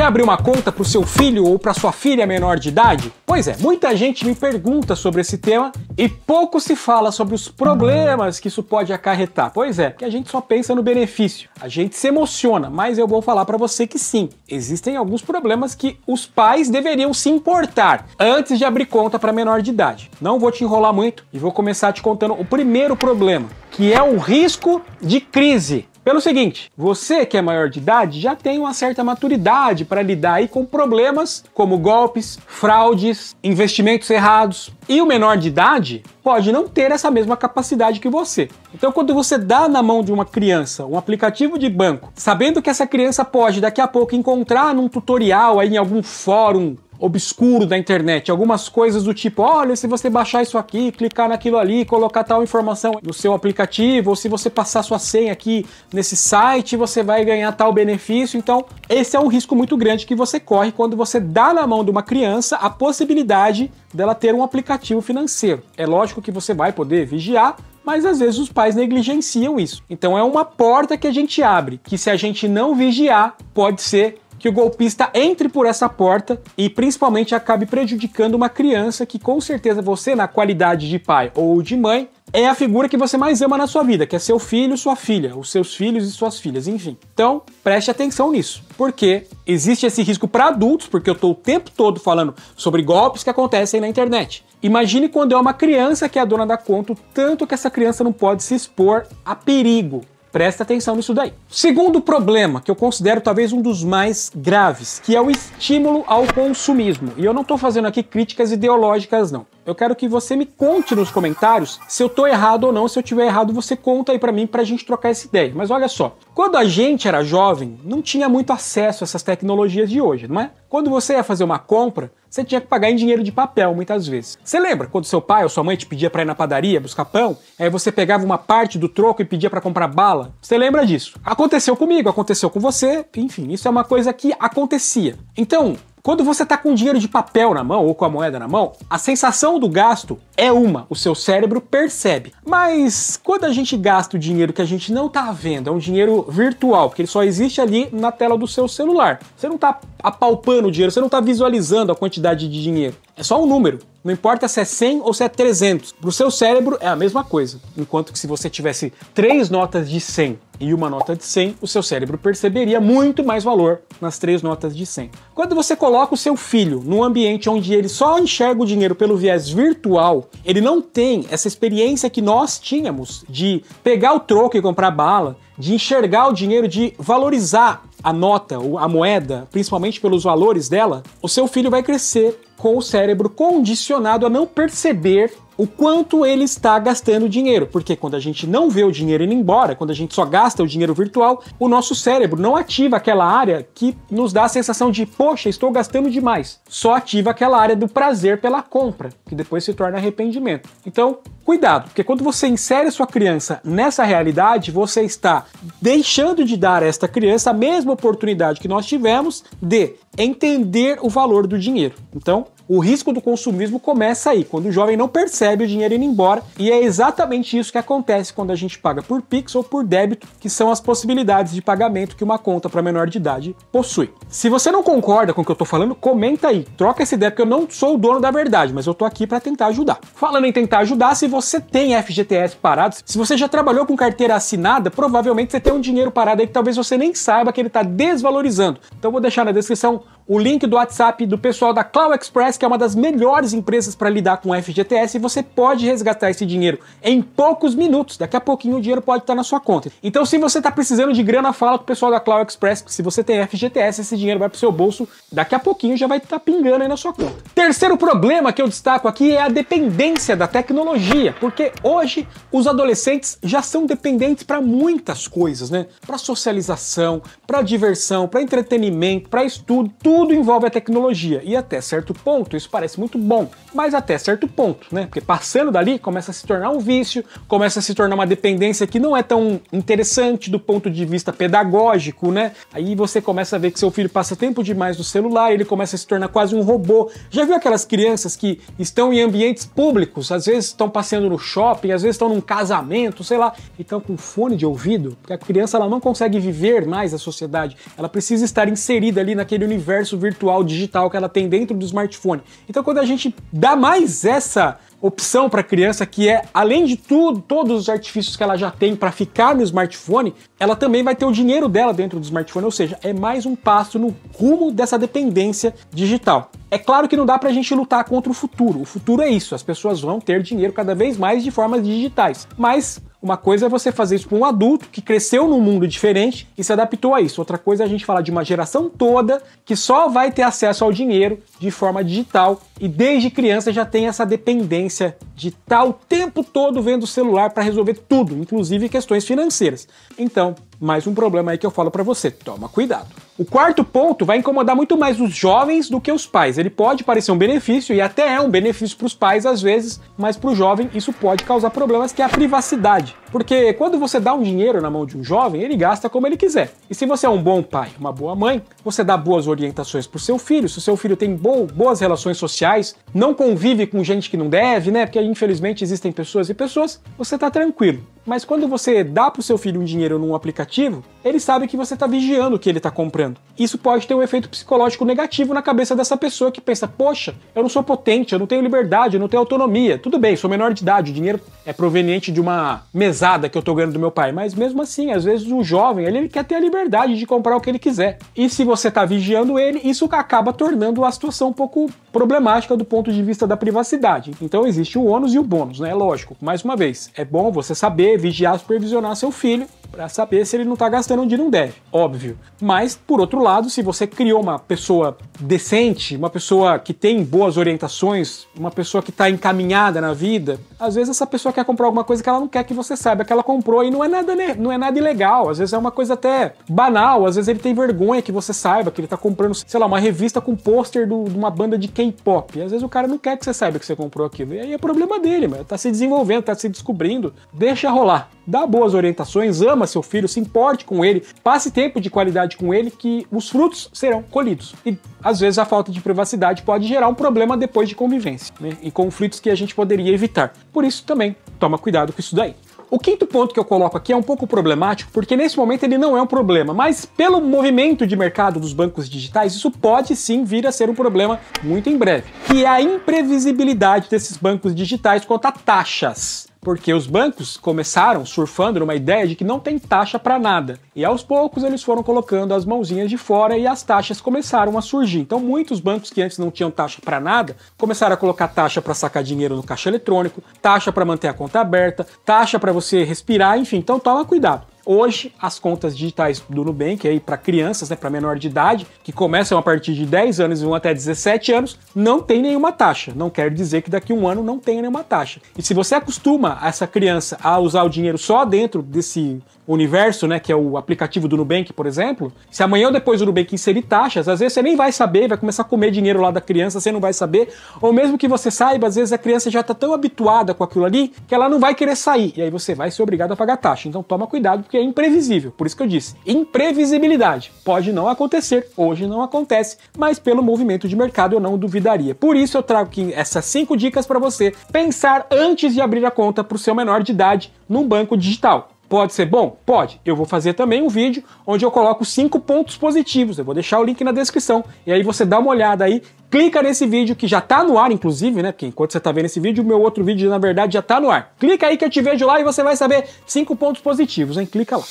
Quer abrir uma conta para o seu filho ou para sua filha menor de idade? Pois é, muita gente me pergunta sobre esse tema e pouco se fala sobre os problemas que isso pode acarretar. Pois é, que a gente só pensa no benefício. A gente se emociona, mas eu vou falar para você que sim, existem alguns problemas que os pais deveriam se importar antes de abrir conta para menor de idade. Não vou te enrolar muito e vou começar te contando o primeiro problema, que é o risco de crise. Pelo seguinte, você que é maior de idade já tem uma certa maturidade para lidar aí com problemas como golpes, fraudes, investimentos errados. E o menor de idade pode não ter essa mesma capacidade que você. Então, quando você dá na mão de uma criança um aplicativo de banco, sabendo que essa criança pode daqui a pouco encontrar num tutorial, aí em algum fórum obscuro da internet. Algumas coisas do tipo, olha, se você baixar isso aqui, clicar naquilo ali, colocar tal informação no seu aplicativo, ou se você passar sua senha aqui nesse site, você vai ganhar tal benefício. Então, esse é um risco muito grande que você corre quando você dá na mão de uma criança a possibilidade dela ter um aplicativo financeiro. É lógico que você vai poder vigiar, mas às vezes os pais negligenciam isso. Então é uma porta que a gente abre, que se a gente não vigiar, pode ser que o golpista entre por essa porta e principalmente acabe prejudicando uma criança que com certeza você, na qualidade de pai ou de mãe, é a figura que você mais ama na sua vida, que é seu filho, sua filha, os seus filhos e suas filhas, enfim. Então, preste atenção nisso, porque existe esse risco para adultos, porque eu estou o tempo todo falando sobre golpes que acontecem na internet. Imagine quando é uma criança que é a dona da conta, o tanto que essa criança não pode se expor a perigo, Presta atenção nisso daí. Segundo problema, que eu considero talvez um dos mais graves, que é o estímulo ao consumismo. E eu não estou fazendo aqui críticas ideológicas, não. Eu quero que você me conte nos comentários se eu tô errado ou não. Se eu tiver errado, você conta aí para mim pra gente trocar essa ideia. Mas olha só, quando a gente era jovem, não tinha muito acesso a essas tecnologias de hoje, não é? Quando você ia fazer uma compra, você tinha que pagar em dinheiro de papel muitas vezes. Você lembra quando seu pai ou sua mãe te pedia para ir na padaria buscar pão? Aí você pegava uma parte do troco e pedia para comprar bala? Você lembra disso? Aconteceu comigo, aconteceu com você, enfim, isso é uma coisa que acontecia. Então, quando você está com dinheiro de papel na mão ou com a moeda na mão, a sensação do gasto é uma, o seu cérebro percebe. Mas quando a gente gasta o dinheiro que a gente não está vendo, é um dinheiro virtual, porque ele só existe ali na tela do seu celular. Você não está apalpando o dinheiro, você não está visualizando a quantidade de dinheiro. É só um número. Não importa se é 100 ou se é 300. Para o seu cérebro é a mesma coisa. Enquanto que se você tivesse três notas de 100 e uma nota de 100, o seu cérebro perceberia muito mais valor nas três notas de 100. Quando você coloca o seu filho num ambiente onde ele só enxerga o dinheiro pelo viés virtual, ele não tem essa experiência que nós tínhamos de pegar o troco e comprar bala, de enxergar o dinheiro, de valorizar a nota, a moeda, principalmente pelos valores dela, o seu filho vai crescer com o cérebro condicionado a não perceber o quanto ele está gastando dinheiro, porque quando a gente não vê o dinheiro indo embora, quando a gente só gasta o dinheiro virtual, o nosso cérebro não ativa aquela área que nos dá a sensação de, poxa, estou gastando demais. Só ativa aquela área do prazer pela compra, que depois se torna arrependimento. Então, cuidado, porque quando você insere sua criança nessa realidade, você está deixando de dar a esta criança a mesma oportunidade que nós tivemos de entender o valor do dinheiro. Então, o risco do consumismo começa aí, quando o jovem não percebe o dinheiro indo embora, e é exatamente isso que acontece quando a gente paga por Pix ou por débito, que são as possibilidades de pagamento que uma conta para menor de idade possui. Se você não concorda com o que eu tô falando, comenta aí, troca essa ideia, porque eu não sou o dono da verdade, mas eu tô aqui para tentar ajudar. Falando em tentar ajudar, se você tem FGTS parado, se você já trabalhou com carteira assinada, provavelmente você tem um dinheiro parado aí que talvez você nem saiba que ele está desvalorizando. Então vou deixar na descrição o link do WhatsApp do pessoal da Cloud Express que é uma das melhores empresas para lidar com FGTS e você pode resgatar esse dinheiro em poucos minutos. Daqui a pouquinho o dinheiro pode estar tá na sua conta. Então, se você está precisando de grana, fala com o pessoal da Cloud Express, que se você tem FGTS, esse dinheiro vai para o seu bolso, daqui a pouquinho já vai estar tá pingando aí na sua conta. Terceiro problema que eu destaco aqui é a dependência da tecnologia, porque hoje os adolescentes já são dependentes para muitas coisas, né? Para socialização, para diversão, para entretenimento, para estudo, tudo envolve a tecnologia e até certo ponto ponto isso parece muito bom, mas até certo ponto, né? Porque passando dali começa a se tornar um vício, começa a se tornar uma dependência que não é tão interessante do ponto de vista pedagógico, né? Aí você começa a ver que seu filho passa tempo demais no celular, ele começa a se tornar quase um robô. Já viu aquelas crianças que estão em ambientes públicos, às vezes estão passeando no shopping, às vezes estão num casamento, sei lá, e estão com fone de ouvido, porque a criança ela não consegue viver mais a sociedade, ela precisa estar inserida ali naquele universo virtual digital que ela tem dentro do smartphone então, quando a gente dá mais essa opção para a criança, que é, além de tudo, todos os artifícios que ela já tem para ficar no smartphone, ela também vai ter o dinheiro dela dentro do smartphone, ou seja, é mais um passo no rumo dessa dependência digital. É claro que não dá para a gente lutar contra o futuro. O futuro é isso, as pessoas vão ter dinheiro cada vez mais de formas digitais. Mas uma coisa é você fazer isso para um adulto que cresceu num mundo diferente e se adaptou a isso. Outra coisa é a gente falar de uma geração toda que só vai ter acesso ao dinheiro de forma digital e desde criança já tem essa dependência de tal tempo todo vendo o celular para resolver tudo, inclusive questões financeiras. Então, mais um problema aí que eu falo para você, toma cuidado. O quarto ponto vai incomodar muito mais os jovens do que os pais. Ele pode parecer um benefício e até é um benefício para os pais às vezes, mas para o jovem isso pode causar problemas que é a privacidade. Porque quando você dá um dinheiro na mão de um jovem, ele gasta como ele quiser. E se você é um bom pai, uma boa mãe, você dá boas orientações para o seu filho. Se o seu filho tem bo boas relações sociais, não convive com gente que não deve, né? Porque infelizmente existem pessoas e pessoas, você tá tranquilo. Mas quando você dá para o seu filho um dinheiro num aplicativo, ele sabe que você está vigiando o que ele está comprando. Isso pode ter um efeito psicológico negativo na cabeça dessa pessoa que pensa: poxa, eu não sou potente, eu não tenho liberdade, eu não tenho autonomia. Tudo bem, sou menor de idade, o dinheiro é proveniente de uma mesada que eu estou ganhando do meu pai, mas mesmo assim, às vezes um jovem ele quer ter a liberdade de comprar o que ele quiser. E se você está vigiando ele, isso acaba tornando a situação um pouco problemática do ponto de vista da privacidade. Então existe o ônus e o bônus, né? É lógico. Mais uma vez, é bom você saber vigiar, supervisionar seu filho para saber se ele não está gastando onde não deve, óbvio. Mas, por outro lado, se você criou uma pessoa decente, uma pessoa que tem boas orientações, uma pessoa que está encaminhada na vida, às vezes essa pessoa quer comprar alguma coisa que ela não quer que você saiba que ela comprou e não é nada, não é nada ilegal, às vezes é uma coisa até banal, às vezes ele tem vergonha que você saiba que ele está comprando, sei lá, uma revista com pôster de uma banda de K-pop. Às vezes o cara não quer que você saiba que você comprou aquilo. E aí é problema dele, mano. Tá se desenvolvendo, tá se descobrindo. Deixa rolar. Dá boas orientações, ama ama seu filho, se importe com ele, passe tempo de qualidade com ele, que os frutos serão colhidos. E às vezes a falta de privacidade pode gerar um problema depois de convivência né? e conflitos que a gente poderia evitar. Por isso também, toma cuidado com isso daí. O quinto ponto que eu coloco aqui é um pouco problemático, porque nesse momento ele não é um problema, mas pelo movimento de mercado dos bancos digitais, isso pode sim vir a ser um problema muito em breve, que é a imprevisibilidade desses bancos digitais quanto a taxas porque os bancos começaram surfando numa ideia de que não tem taxa para nada. E aos poucos eles foram colocando as mãozinhas de fora e as taxas começaram a surgir. Então muitos bancos que antes não tinham taxa para nada começaram a colocar taxa para sacar dinheiro no caixa eletrônico, taxa para manter a conta aberta, taxa para você respirar, enfim. Então toma cuidado. Hoje, as contas digitais do Nubank, aí para crianças, né, para menor de idade, que começam a partir de 10 anos e vão até 17 anos, não tem nenhuma taxa. Não quer dizer que daqui a um ano não tenha nenhuma taxa. E se você acostuma essa criança a usar o dinheiro só dentro desse Universo, né, que é o aplicativo do Nubank, por exemplo, se amanhã ou depois o Nubank inserir taxas, às vezes você nem vai saber, vai começar a comer dinheiro lá da criança, você não vai saber, ou mesmo que você saiba, às vezes a criança já está tão habituada com aquilo ali que ela não vai querer sair, e aí você vai ser obrigado a pagar taxa. Então toma cuidado porque é imprevisível. Por isso que eu disse, imprevisibilidade. Pode não acontecer, hoje não acontece, mas pelo movimento de mercado eu não duvidaria. Por isso eu trago aqui essas cinco dicas para você pensar antes de abrir a conta para o seu menor de idade num banco digital. Pode ser bom? Pode. Eu vou fazer também um vídeo onde eu coloco cinco pontos positivos. Eu vou deixar o link na descrição. E aí você dá uma olhada aí, clica nesse vídeo que já está no ar, inclusive, né? Porque enquanto você está vendo esse vídeo, o meu outro vídeo, na verdade, já está no ar. Clica aí que eu te vejo lá e você vai saber cinco pontos positivos, hein? Clica lá.